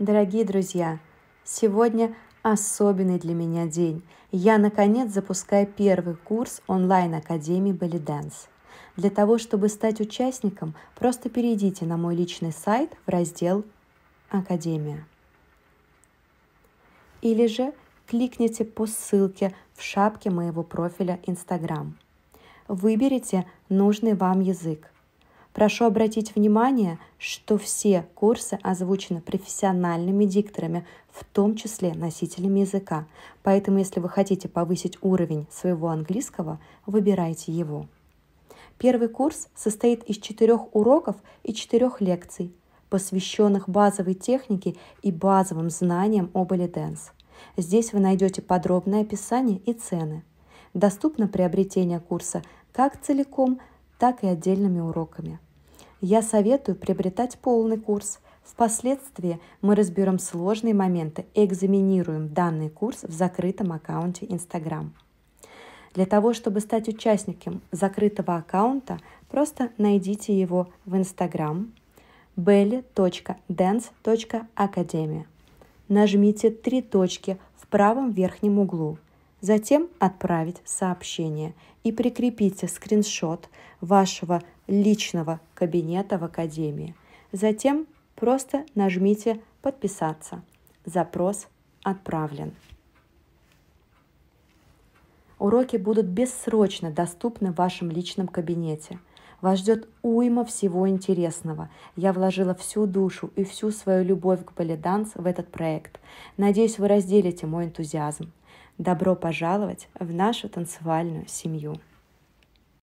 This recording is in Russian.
Дорогие друзья, сегодня особенный для меня день. Я, наконец, запускаю первый курс онлайн-академии Belly Dance. Для того, чтобы стать участником, просто перейдите на мой личный сайт в раздел «Академия». Или же кликните по ссылке в шапке моего профиля Instagram. Выберите нужный вам язык – Прошу обратить внимание, что все курсы озвучены профессиональными дикторами, в том числе носителями языка. Поэтому, если вы хотите повысить уровень своего английского, выбирайте его. Первый курс состоит из четырех уроков и четырех лекций, посвященных базовой технике и базовым знаниям об Элиденс. Здесь вы найдете подробное описание и цены. Доступно приобретение курса как целиком, так и отдельными уроками. Я советую приобретать полный курс. Впоследствии мы разберем сложные моменты и экзаменируем данный курс в закрытом аккаунте Instagram. Для того, чтобы стать участником закрытого аккаунта, просто найдите его в Instagram belly.dance.академия. Нажмите три точки в правом верхнем углу. Затем отправить сообщение и прикрепите скриншот вашего личного кабинета в Академии. Затем просто нажмите «Подписаться». Запрос отправлен. Уроки будут бессрочно доступны в вашем личном кабинете. Вас ждет уйма всего интересного. Я вложила всю душу и всю свою любовь к баледанс в этот проект. Надеюсь, вы разделите мой энтузиазм. Добро пожаловать в нашу танцевальную семью.